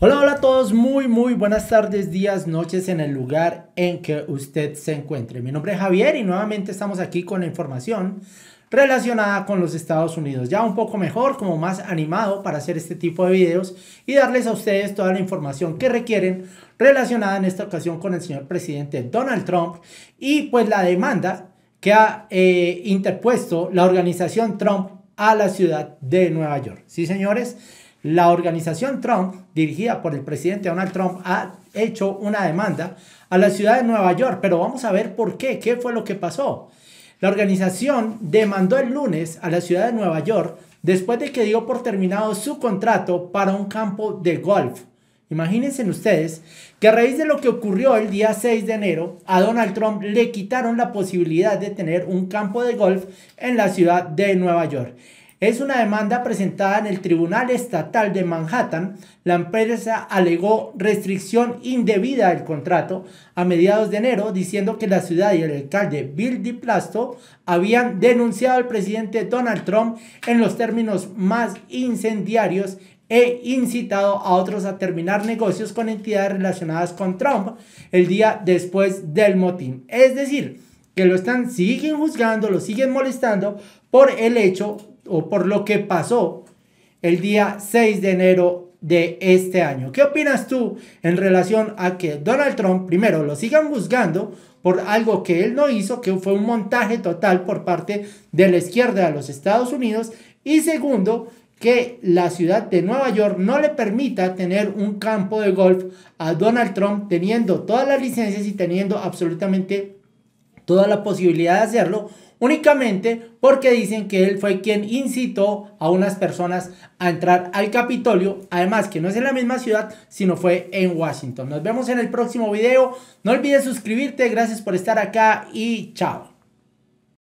Hola, hola a todos, muy, muy buenas tardes, días, noches en el lugar en que usted se encuentre. Mi nombre es Javier y nuevamente estamos aquí con la información relacionada con los Estados Unidos. Ya un poco mejor, como más animado para hacer este tipo de videos y darles a ustedes toda la información que requieren relacionada en esta ocasión con el señor presidente Donald Trump y pues la demanda que ha eh, interpuesto la organización Trump a la ciudad de Nueva York. Sí, señores, la organización Trump, dirigida por el presidente Donald Trump, ha hecho una demanda a la ciudad de Nueva York, pero vamos a ver por qué, qué fue lo que pasó. La organización demandó el lunes a la ciudad de Nueva York después de que dio por terminado su contrato para un campo de golf. Imagínense ustedes que a raíz de lo que ocurrió el día 6 de enero, a Donald Trump le quitaron la posibilidad de tener un campo de golf en la ciudad de Nueva York. Es una demanda presentada en el Tribunal Estatal de Manhattan. La empresa alegó restricción indebida del contrato a mediados de enero, diciendo que la ciudad y el alcalde Bill DiPlasto Plasto habían denunciado al presidente Donald Trump en los términos más incendiarios e incitado a otros a terminar negocios con entidades relacionadas con Trump el día después del motín. Es decir, que lo están, siguen juzgando, lo siguen molestando por el hecho o por lo que pasó el día 6 de enero de este año. ¿Qué opinas tú en relación a que Donald Trump, primero, lo sigan juzgando por algo que él no hizo, que fue un montaje total por parte de la izquierda de los Estados Unidos? Y segundo, que la ciudad de Nueva York no le permita tener un campo de golf a Donald Trump teniendo todas las licencias y teniendo absolutamente toda la posibilidad de hacerlo, únicamente porque dicen que él fue quien incitó a unas personas a entrar al Capitolio, además que no es en la misma ciudad, sino fue en Washington. Nos vemos en el próximo video, no olvides suscribirte, gracias por estar acá y chao.